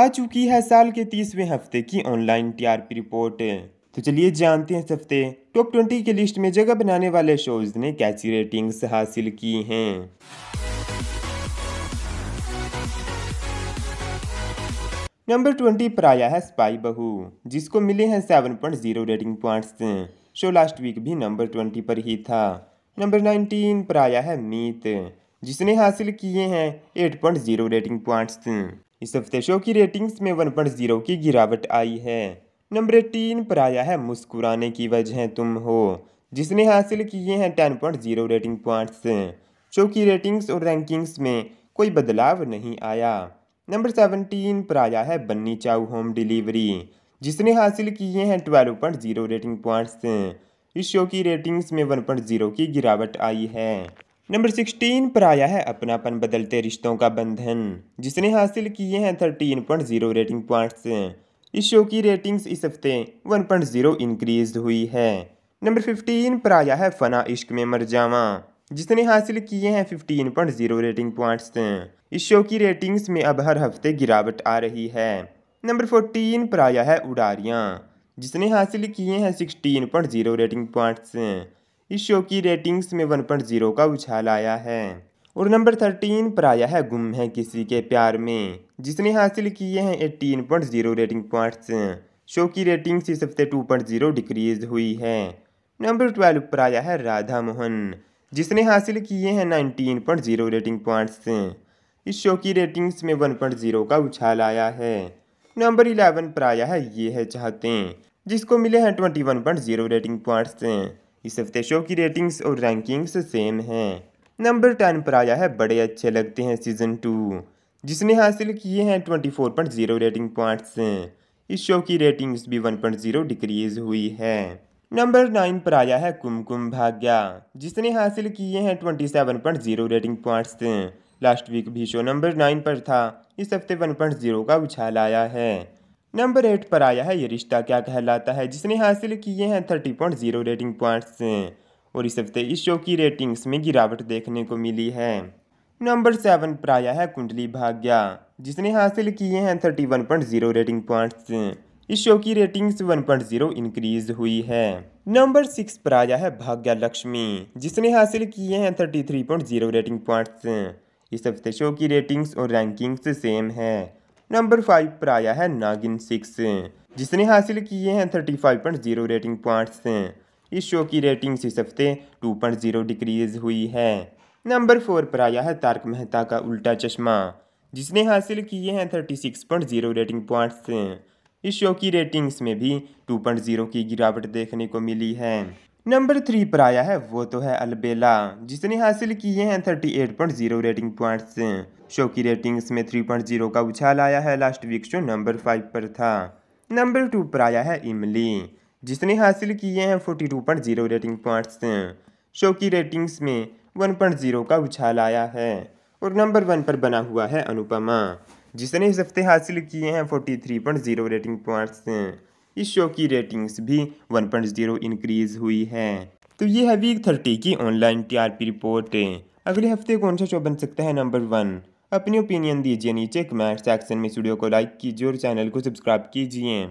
आ चुकी है साल के तीसवें हफ्ते की ऑनलाइन टीआरपी रिपोर्ट तो चलिए जानते हैं इस हफ्ते टॉप ट्वेंटी की लिस्ट में जगह बनाने वाले शोज ने कैसी रेटिंग्स हासिल की हैं नंबर ट्वेंटी पर आया है स्पाई बहू जिसको मिले हैं seven point zero rating points show last week भी नंबर ट्वेंटी पर ही था नंबर नाइनटीन पर आया है मीत जिसने हासिल किए हैं eight point zero rating points इस हफ्ते शो की रेटिंग्स में वन पॉइंट जीरो की गिरावट आई है नंबर एटीन पर आया है मुस्कुराने की वजह तुम हो जिसने हासिल किए हैं ten point zero rating points show की रेटिंग्स और रैंकिंग्स में कोई बदलाव नहीं आया नंबर सेवनटीन पर आया है बन्नी चाऊ होम डिलीवरी जिसने हासिल किए हैं twelve point zero rating points इस शो की रेटिंग्स में वन पॉइंट जीरो की गिरावट आई है नंबर सिक्सटीन पर आया है अपनापन बदलते रिश्तों का बंधन जिसने हासिल किए हैं thirteen point zero rating points इस शो की रेटिंग्स इस हफ्ते वन पॉइंट जीरो इंक्रीज हुई है नंबर फिफ्टीन पर आया है फना इश्क में मर जावा जिसने हासिल किए हैं fifteen point zero rating points इस शो की रेटिंग्स में अब हर हफ्ते गिरावट आ रही है नंबर फोर्टीन पर आया है उडारियाँ जिसने हासिल किए हैं sixteen point zero rating points इस शो की रेटिंग्स में वन पॉइंट जीरो का उछाल आया है और नंबर थर्टीन पर आया है गुम है किसी के प्यार में जिसने हासिल किए हैं eighteen point zero rating points show की रेटिंग्स इस हफ्ते टू पॉइंट जीरो डिक्रीज हुई है नंबर ट्वेल्व पर आया है राधा मोहन जिसने हासिल किए हैं nineteen point zero rating points इस शो की रेटिंग्स में वन पॉइंट जीरो का उछाल आया है नंबर इलेवन पर आया है ये है चाहते जिसको मिले हैं twenty one point zero rating points इस हफ्ते शो की रेटिंग्स और रैंकिंग्स सेम हैं नंबर टेन पर आया है बड़े अच्छे लगते हैं सीजन टू जिसने हासिल किए हैं twenty four point zero rating points इस शो की रेटिंग्स भी वन पॉइंट जीरो डिक्रीज हुई है नंबर नाइन पर आया है कुमकुम भाग्या जिसने हासिल किए हैं twenty seven point zero rating points last week भी शो नंबर नाइन पर था इस हफ्ते वन पॉइंट जीरो का उछाल आया है नंबर एट पर आया है ये रिश्ता क्या कहलाता है जिसने हासिल किए हैं thirty point zero rating points और इस हफ्ते इस शो की रेटिंग्स में गिरावट देखने को मिली है नंबर सेवन पर आया है कुंडली भाग्या जिसने हासिल किए हैं thirty one point zero rating points इस शो की ratings one point zero increase हुई है नंबर सिक्स पर आया है भाग्या लक्ष्मी जिसने हासिल किए हैं thirty three point zero rating points इस हफ्ते शो की रेटिंग्स और रैंकिंग्स सेम है नंबर फाइव पर आया है नागिन सिक्स जिसने हासिल किए हैं thirty five point zero rating points इस शो की रेटिंग इस हफ्ते टू पॉइंट जीरो डिक्रीज हुई है नंबर फोर पर आया है तारक मेहता का उल्टा चश्मा जिसने हासिल किए हैं thirty six point zero rating points इस शो की रेटिंग्स में भी टू पॉइंट जीरो की गिरावट देखने को मिली है नंबर थ्री पर आया है वो तो है अलबेला जिसने हासिल किए हैं thirty eight point zero rating points show की रेटिंग्स में थ्री पॉइंट जीरो का उछाल आया है last week show number five पर था नंबर टू पर आया है इमली जिसने हासिल किए हैं forty two point zero rating points show की रेटिंग्स में वन पॉइंट जीरो का उछाल आया है और नंबर वन पर बना हुआ है अनुपमा जिसने इस हफ्ते हासिल किए हैं forty three point zero rating points इस शो की रेटिंग्स भी 1.0 इंक्रीज हुई है तो ये है वीक थर्टी की ऑनलाइन टीआरपी रिपोर्ट अगले हफ्ते कौन सा शो बन सकता है नंबर वन अपनी ओपिनियन दीजिए नीचे कमेंट सेक्शन में स्टूडियो को लाइक कीजिए और चैनल को सब्सक्राइब कीजिए